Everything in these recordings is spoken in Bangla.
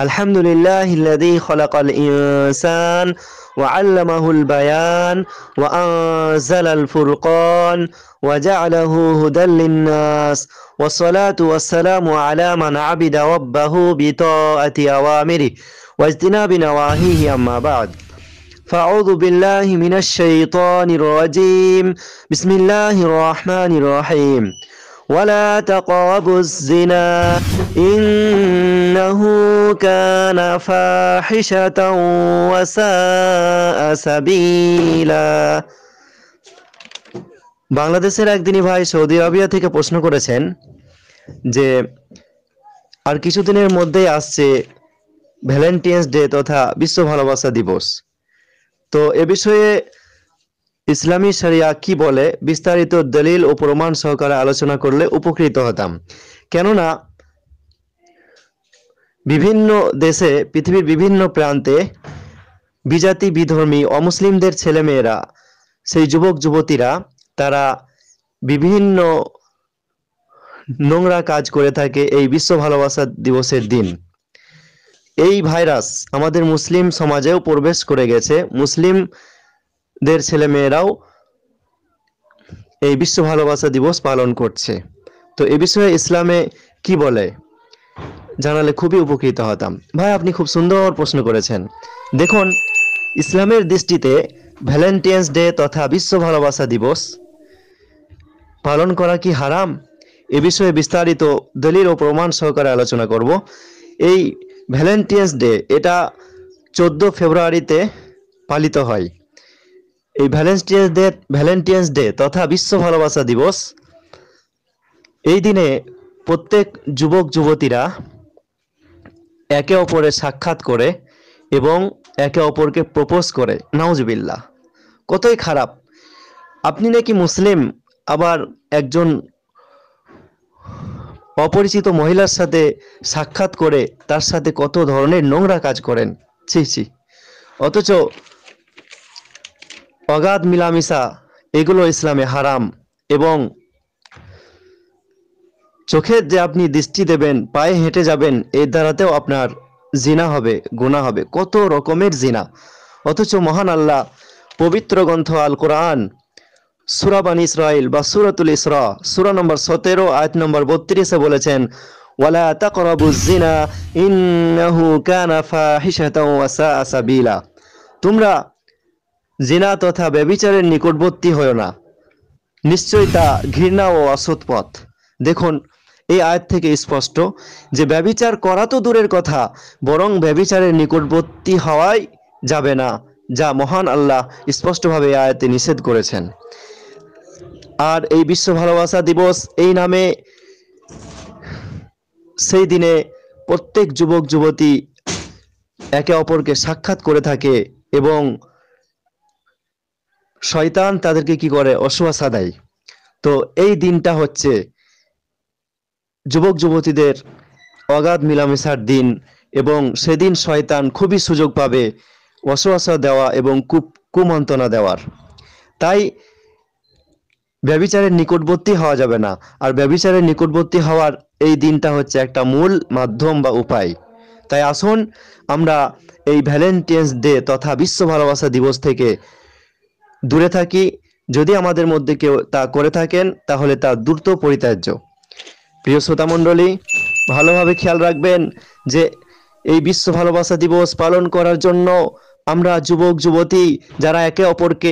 الحمد لله الذي خلق الإنسان وعلمه البيان وأنزل الفرقان وجعله هدى للناس والصلاة والسلام على من عبد ربه بطاعة أوامره واجتناب نواهيه أما بعد فأعوذ بالله من الشيطان الرجيم بسم الله الرحمن الرحيم ولا تقربوا الزنا إنه كان فاحشة وساء سبيلا বাংলাদেশের একদিনই ভাই সৌদি আরবিয়া থেকে প্রশ্ন করেছেন যে আর কিছুদিনের মধ্যেই আসছে ভ্যালেন্টাইন্স ডে তথা বিশ্ব ভালোবাসা দিবস তো এ বিষয়ে ইসলামী সারিয়া কি বলে বিস্তারিত দলিল ও প্রমাণ সহকারে আলোচনা করলে উপকৃত হতাম কেননা বিভিন্ন দেশে পৃথিবীর বিভিন্ন প্রান্তে বিজাতি বিধর্মী অমুসলিমদের ছেলেমেয়েরা সেই যুবক যুবতীরা তারা বিভিন্ন নোংরা কাজ করে থাকে এই বিশ্ব ভালোবাসা দিবসের দিন এই ভাইরাস আমাদের মুসলিম সমাজেও প্রবেশ করে গেছে মুসলিম দের ছেলেমেয়েরাও এই বিশ্ব ভালোবাসা দিবস পালন করছে তো এ বিষয়ে ইসলামে কি বলে জানালে খুবই উপকৃত হতাম ভাই আপনি খুব সুন্দর প্রশ্ন করেছেন দেখুন ইসলামের দৃষ্টিতে ভ্যালেন্টাইন্স ডে তথা বিশ্ব ভালোবাসা দিবস পালন করা কি হারাম এ বিষয়ে বিস্তারিত দলিল ও প্রমাণ সহকারে আলোচনা করব এই ভ্যালেন্টাইন্স ডে এটা চোদ্দ ফেব্রুয়ারিতে পালিত হয় এই ভ্যালেন্টিয়ান্স ডে ভ্যালেন্টিয়ান্স ডে তথা বিশ্ব ভালোবাসা দিবস এই দিনে প্রত্যেক যুবক যুবতীরা একে অপরের সাক্ষাৎ করে এবং একে অপরকে প্রপোজ করে নাউজবিল্লা কতই খারাপ আপনি নাকি মুসলিম আবার একজন অপরিচিত মহিলার সাথে সাক্ষাৎ করে তার সাথে কত ধরনের নোংরা কাজ করেন ছি ছি অথচ অগাধ মিলামিশা এগুলো ইসলামে হারাম এবং চোখের যে আপনি দৃষ্টি দেবেন পায়ে হেঁটে যাবেন এর দ্বারাতেও আপনার জিনা হবে গুণা হবে কত রকমের জিনা অথচ মহান আল্লাহ পবিত্র গ্রন্থ আল কোরআন সুরাবান ইসরায়েল বা সুরাতুল ইসরা সুরা নম্বর সতেরো আয়ত নম্বর বত্রিশে বলেছেন জিনা তোমরা জিনা তথা ব্যবিচারের নিকটবর্তী হয় না নিশ্চয়ই তা ঘৃণা ও অসৎপথ দেখুন এই আয়াত থেকে স্পষ্ট যে ব্যবিচার করা তো দূরের কথা বরং ব্যবিচারের নিকটবর্তী হওয়াই যাবে না যা মহান আল্লাহ স্পষ্টভাবে এই আয়াতে নিষেধ করেছেন আর এই বিশ্ব ভালোবাসা দিবস এই নামে সেই দিনে প্রত্যেক যুবক যুবতী একে অপরকে সাক্ষাৎ করে থাকে এবং শয়তান তাদেরকে কি করে অসুয়াশা দেয় তো এই দিনটা হচ্ছে যুবক যুবতীদের অগাধ মিলামেশার দিন এবং সেদিন শয়তান খুবই সুযোগ পাবে অসুয়াশা দেওয়া এবং কুপ কুমন্ত্রণা দেওয়ার তাই ব্যবিচারের নিকটবর্তী হওয়া যাবে না আর ব্যবিচারের নিকটবর্তী হওয়ার এই দিনটা হচ্ছে একটা মূল মাধ্যম বা উপায় তাই আসুন আমরা এই ভ্যালেন্টাইন্স ডে তথা বিশ্ব ভালোবাসা দিবস থেকে দূরে থাকি যদি আমাদের মধ্যে কেউ তা করে থাকেন তাহলে তা দ্রুত পরিত্যাজ্য প্রিয় শ্রোতামণ্ডলী ভালোভাবে খেয়াল রাখবেন যে এই বিশ্ব ভালোবাসা দিবস পালন করার জন্য আমরা যুবক যুবতী যারা একে অপরকে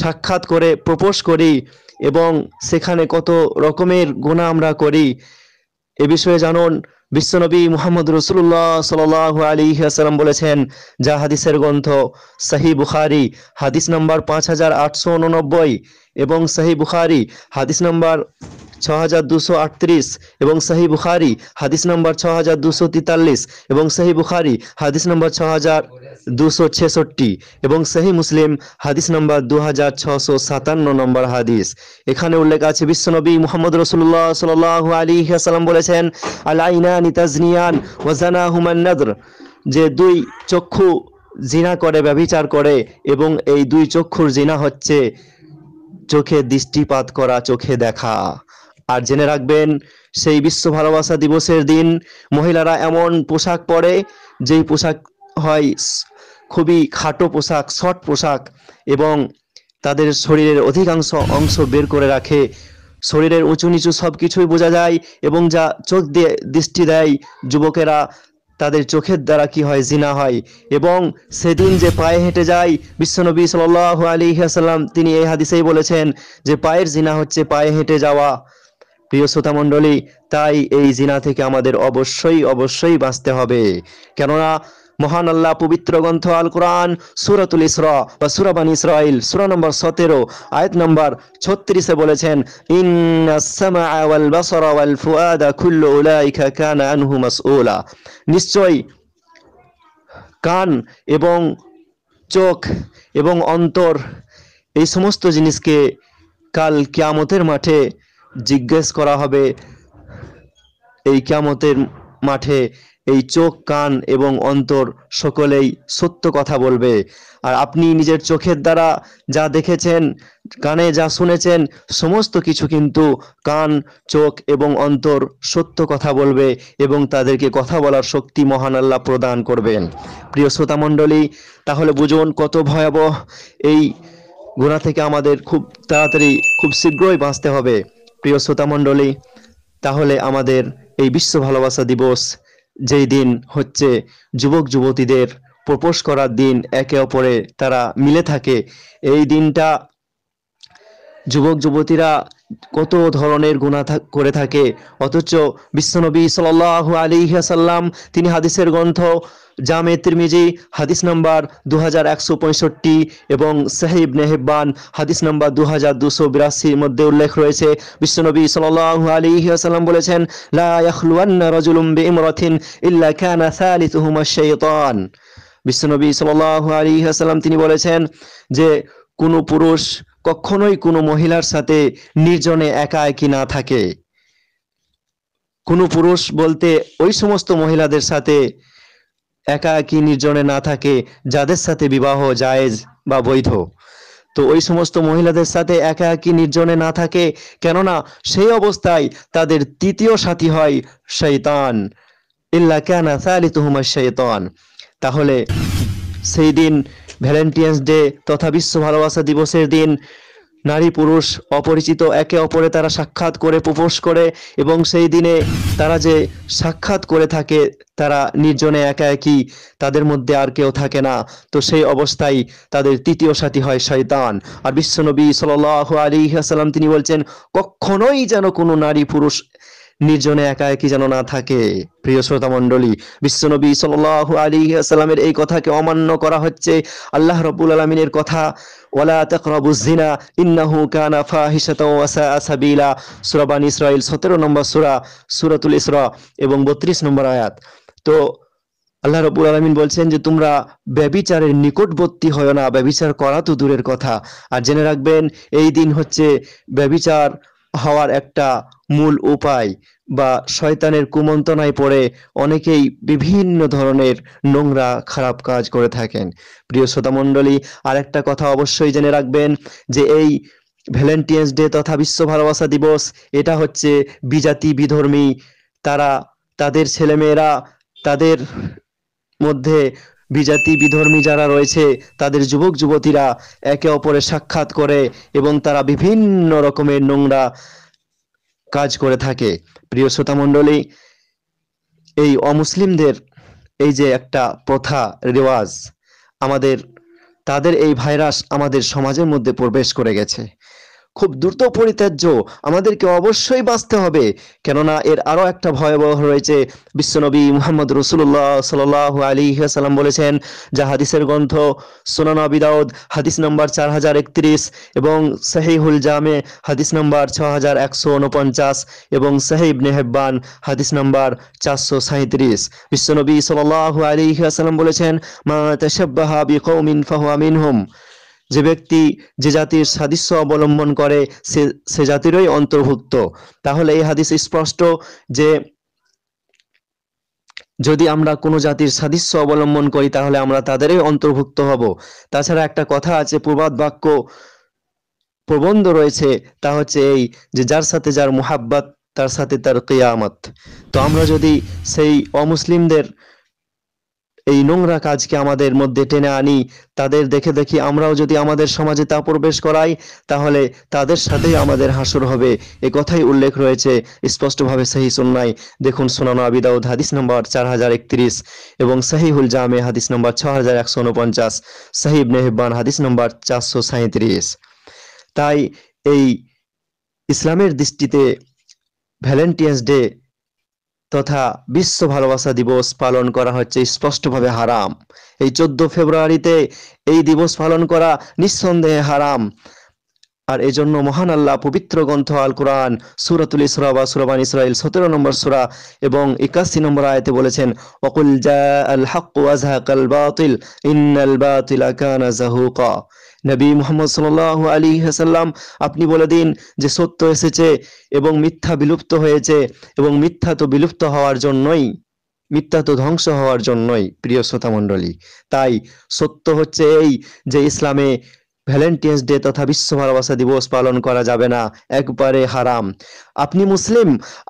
সাক্ষাৎ করে প্রপোজ করি এবং সেখানে কত রকমের গুণা আমরা করি এ বিষয়ে জানুন বিশ্বনবী মুহাম্মদ রসুল্লাহ সাল আলী আসালাম বলেছেন যা হাদিসের গ্রন্থ সাহি বুখারি হাদিস নম্বর পাঁচ হাজার আটশো উননব্বই এবং সাহি বুখারি হাদিস নাম্বার ছ হাজার দুশো আটত্রিশ এবং সাহি বুখারি হাদিস নাম্বার ছ দুশো তেতাল্লিশ এবং সাহি বুখারি হাদিস নাম্বার ছ দুশো ছেষট্টি এবং সাহি মুসলিম হাদিস নাম্বার দু হাজার ছশো সাতান্ন নম্বর হাদিস এখানে উল্লেখ আছে বিশ্বনবী মোহাম্মদ রসুল্লাহ সাল আলী সাল্লাম বলেছেন আলাইনা যে দুই চক্ষু জিনা করে ব্যবিচার করে এবং এই দুই চক্ষুর জিনা হচ্ছে চোখে দৃষ্টিপাত করা চোখে দেখা আর জেনে রাখবেন সেই বিশ্ব ভালোবাসা দিবসের দিন মহিলারা এমন পোশাক পরে যেই পোশাক হয় খুবই খাটো পোশাক শর্ট পোশাক এবং তাদের শরীরের অধিকাংশ অংশ বের করে রাখে শরীরের উঁচু নিচু সব কিছুই বোঝা যায় এবং যা চোখ দিয়ে দৃষ্টি দেয় যুবকেরা তাদের চোখের দ্বারা কি হয় জিনা হয় এবং সেদিন যে পায়ে হেঁটে যায় বিশ্বনবী আলী আলিহাসাল্লাম তিনি এই হাদিসেই বলেছেন যে পায়ের জিনা হচ্ছে পায়ে হেঁটে যাওয়া প্রিয় শ্রোতামণ্ডলী তাই এই জিনা থেকে আমাদের অবশ্যই অবশ্যই বাঁচতে হবে কেননা মহান আল্লাহ পবিত্র গ্রন্থ আল কোরআন সুরাতুল ইসর বা সুরাবান ইসরাইল সুরা নম্বর সতেরো আয়ত নম্বর ছত্রিশে বলেছেন নিশ্চয় কান এবং চোখ এবং অন্তর এই সমস্ত জিনিসকে কাল ক্যামতের মাঠে জিজ্ঞেস করা হবে এই ক্যামতের মাঠে এই চোখ কান এবং অন্তর সকলেই সত্য কথা বলবে আর আপনি নিজের চোখের দ্বারা যা দেখেছেন কানে যা শুনেছেন সমস্ত কিছু কিন্তু কান চোখ এবং অন্তর সত্য কথা বলবে এবং তাদেরকে কথা বলার শক্তি মহান আল্লাহ প্রদান করবেন প্রিয় শ্রোতা মণ্ডলী তাহলে বুঝুন কত ভয়াবহ এই গুণা থেকে আমাদের খুব তাড়াতাড়ি খুব শীঘ্রই বাঁচতে হবে প্রিয় শ্রোতা মণ্ডলী তাহলে আমাদের এই বিশ্ব ভালোবাসা দিবস যেই দিন হচ্ছে যুবক যুবতীদের প্রপোজ করার দিন একে অপরে তারা মিলে থাকে এই দিনটা যুবক যুবতীরা কত ধরনের গুণা করে থাকে অথচ বিশ্বনবী সাল আলী সাল্লাম তিনি হাদিসের গ্রন্থ জামে তিরমিজি হাদিস নাম্বার দু এবং সাহেব নেহেব্বান হাদিস নাম্বার দু হাজার দুশো বিরাশির মধ্যে উল্লেখ রয়েছে বিশ্বনবী সাল আলী সাল্লাম বলেছেন রজুলুম বিশ্বনবী সাল আলী সাল্লাম তিনি বলেছেন যে কোনো পুরুষ কখনোই কোনো মহিলার সাথে নির্জনে একা একই না থাকে কোনো পুরুষ বলতে ওই সমস্ত মহিলাদের সাথে একা একই নির্জনে না থাকে যাদের সাথে বিবাহ জায়েজ বা বৈধ তো ওই সমস্ত মহিলাদের সাথে একা একই নির্জনে না থাকে কেননা সেই অবস্থায় তাদের তৃতীয় সাথী হয় শৈতান ইল্লা কেনা সালিতুহুমা শৈতান তাহলে সেই দিন ভ্যালেন্টিয়ান্স ডে তথা বিশ্ব ভালোবাসা দিবসের দিন নারী পুরুষ অপরিচিত একে অপরে তারা সাক্ষাৎ করে প্রপোজ করে এবং সেই দিনে তারা যে সাক্ষাৎ করে থাকে তারা নির্জনে একা একই তাদের মধ্যে আর কেউ থাকে না তো সেই অবস্থায় তাদের তৃতীয় সাথী হয় শয়তান আর বিশ্বনবী সাল আলী আসালাম তিনি বলছেন কখনোই যেন কোনো নারী পুরুষ নির্জনে একা একই যেন না থাকে প্রিয় শ্রোতা মন্ডলী বিশ্বনবী সাল আলী আসসালামের এই কথাকে অমান্য করা হচ্ছে আল্লাহ রবুল আলমিনের কথা ওয়ালা ইন্নাহু আসাবিলা নম্বর এবং নম্বর আয়াত তো বলছেন যে তোমরা নিকটবর্তী না ব্যবিচার করা তো দূরের কথা আর জেনে রাখবেন এই দিন হচ্ছে ব্যবিচার হওয়ার একটা মূল উপায় বা শয়তানের কুমন্তনায় পড়ে অনেকেই বিভিন্ন ধরনের নোংরা খারাপ কাজ করে থাকেন প্রিয় শ্রোতামণ্ডলী আরেকটা কথা অবশ্যই জেনে রাখবেন যে এই ভ্যালেন্টাইন্স ডে তথা বিশ্ব ভালোবাসা দিবস এটা হচ্ছে বিজাতি বিধর্মী তারা তাদের ছেলেমেয়েরা তাদের মধ্যে বিজাতি বিধর্মী যারা রয়েছে তাদের যুবক যুবতীরা একে অপরের সাক্ষাৎ করে এবং তারা বিভিন্ন রকমের নোংরা কাজ করে থাকে প্রিয় শ্রোতা এই অমুসলিমদের এই যে একটা প্রথা রেওয়াজ আমাদের তাদের এই ভাইরাস আমাদের সমাজের মধ্যে প্রবেশ করে গেছে খুব দ্রুত পরিত্যাজ্য আমাদেরকে অবশ্যই বাঁচতে হবে কেননা এর আরও একটা ভয়াবহ রয়েছে বিশ্বনবী মুহাম্মদ রসুল্লাহ সাল আলী সাল্লাম বলেছেন যা হাদিসের গ্রন্থ সোনান আবিদাউদ হাদিস নাম্বার চার হাজার একত্রিশ এবং সাহিহুল জামে হাদিস নাম্বার ছ হাজার একশো উনপঞ্চাশ এবং সাহিব নেহেব্বান হাদিস নাম্বার চারশো সাঁত্রিশ বিশ্বনবী সাল আলী সাল্লাম বলেছেন মা তেশাব্বাহা বি কৌমিন আমিন মিনহুম যে ব্যক্তি যে জাতির সাদৃশ্য অবলম্বন করে সে সে জাতিরই অন্তর্ভুক্ত তাহলে এই হাদিস স্পষ্ট যে যদি আমরা কোনো জাতির সাদৃশ্য অবলম্বন করি তাহলে আমরা তাদেরই অন্তর্ভুক্ত হব তাছাড়া একটা কথা আছে প্রবাদ বাক্য প্রবন্ধ রয়েছে তা হচ্ছে এই যে যার সাথে যার মোহাব্বাত তার সাথে তার কেয়ামত তো আমরা যদি সেই অমুসলিমদের এই নোংরা কাজকে আমাদের মধ্যে টেনে আনি তাদের দেখে দেখি আমরাও যদি আমাদের সমাজে তা প্রবেশ করাই তাহলে তাদের সাথেই আমাদের হাসুর হবে এ কথাই উল্লেখ রয়েছে স্পষ্টভাবে সেই সন্ন্যায় দেখুন সোনানো আবিদাউদ হাদিস নম্বর চার হাজার একত্রিশ এবং সাহিহুল জামে হাদিস নম্বর ছ হাজার একশো উনপঞ্চাশ সাহিব নেহবান হাদিস নম্বর চারশো সাঁত্রিশ তাই এই ইসলামের দৃষ্টিতে ভ্যালেন্টিয়ান্স ডে তথা বিশ্ব ভালোবাসা দিবস পালন করা হচ্ছে স্পষ্টভাবে হারাম এই চোদ্দ ফেব্রুয়ারিতে এই দিবস পালন করা নিঃসন্দেহে হারাম আর এজন্য মহান আল্লাহ পবিত্র গ্রন্থ আল কোরআন সুরাতুল ইসরা বা সুরাবান ইসরায়েল সতেরো নম্বর সুরা এবং একাশি নম্বর আয়তে বলেছেন অকুল জা আল হক ওয়াজহাক আল বাতিল ইন্নাল বাতিল কানা জাহুকা নবী মোহাম্মদ সাল আলী হাসাল্লাম আপনি বলে দিন যে সত্য এসেছে এবং মিথ্যা বিলুপ্ত হয়েছে এবং মিথ্যা তো বিলুপ্ত হওয়ার জন্যই মিথ্যা তো ধ্বংস হওয়ার জন্যই প্রিয় শ্রোতা মণ্ডলী তাই সত্য হচ্ছে এই যে ইসলামে ভ্যালেন্টাইন্স ডে তথা বিশ্ব ভালোবাসা দিবস পালন করা যাবে না একবারে হারাম আপনি মুসলিম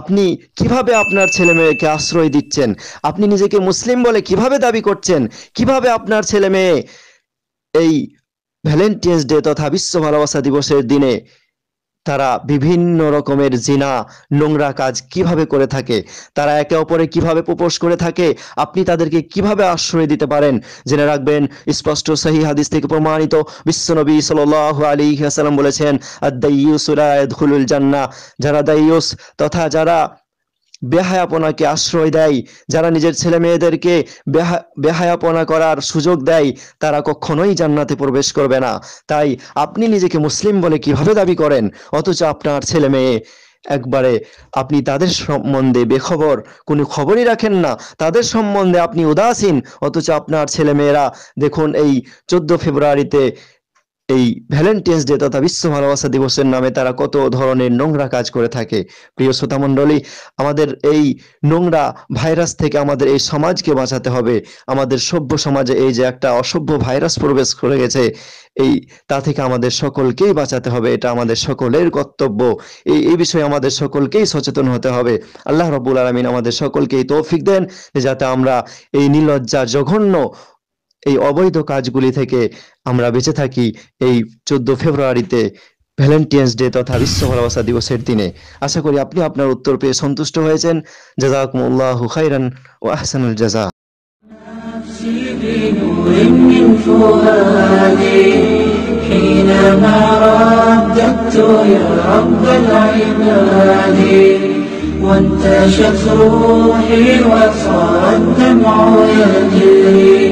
আপনি কিভাবে আপনার ছেলে মেয়েকে আশ্রয় দিচ্ছেন আপনি নিজেকে মুসলিম বলে কিভাবে দাবি করছেন কিভাবে আপনার ছেলে মেয়ে এই ভ্যালেন্টাইন্স ডে তথা বিশ্ব ভালোবাসা দিবসের দিনে তারা বিভিন্ন রকমের জিনা নোংরা কাজ কিভাবে করে থাকে তারা একে অপরে কিভাবে প্রপোজ করে থাকে আপনি তাদেরকে কিভাবে আশ্রয় দিতে পারেন জেনে রাখবেন স্পষ্ট সহি হাদিস থেকে প্রমাণিত বিশ্বনবী সাল আলী আসালাম বলেছেন আদাইয়ুসুল জান্না যারা দাইয়ুস তথা যারা বেহায়াপনাকে আশ্রয় দেয় যারা নিজের ছেলে মেয়েদেরকে বেহায়াপনা করার সুযোগ দেয় তারা কখনোই জান্নাতে প্রবেশ করবে না তাই আপনি নিজেকে মুসলিম বলে কিভাবে দাবি করেন অথচ আপনার ছেলে মেয়ে একবারে আপনি তাদের সম্বন্ধে বেখবর কোনো খবরই রাখেন না তাদের সম্বন্ধে আপনি উদাসীন অথচ আপনার ছেলেমেয়েরা দেখুন এই চোদ্দ ফেব্রুয়ারিতে এই ভ্যালেন্টাইন্স ডে তথা বিশ্ব ভালোবাসা দিবসের নামে তারা কত ধরনের নোংরা কাজ করে থাকে প্রিয় শ্রোতামণ্ডলী আমাদের এই নোংরা ভাইরাস থেকে আমাদের এই সমাজকে বাঁচাতে হবে আমাদের সভ্য সমাজে এই যে একটা অসভ্য ভাইরাস প্রবেশ করে গেছে এই তা থেকে আমাদের সকলকেই বাঁচাতে হবে এটা আমাদের সকলের কর্তব্য এই এই বিষয়ে আমাদের সকলকেই সচেতন হতে হবে আল্লাহ রবুল আলমিন আমাদের সকলকেই তৌফিক দেন যাতে আমরা এই নির্লজ্জা জঘন্য এই অবৈধ কাজগুলি থেকে আমরা বেঁচে থাকি এই চোদ্দ ফেব্রুয়ারিতে ভ্যালেন্টাইন্স ডে তথা বিশ্ব ভালোবাসা দিবসের দিনে আশা করি আপনি আপনার উত্তর পেয়ে সন্তুষ্ট হয়েছেন জাজাকুমুল্লাহ খাইরান ও আহসানুল জাজা حينما رددت يا رب العباد وانتشت روحي وصار الدمع يجري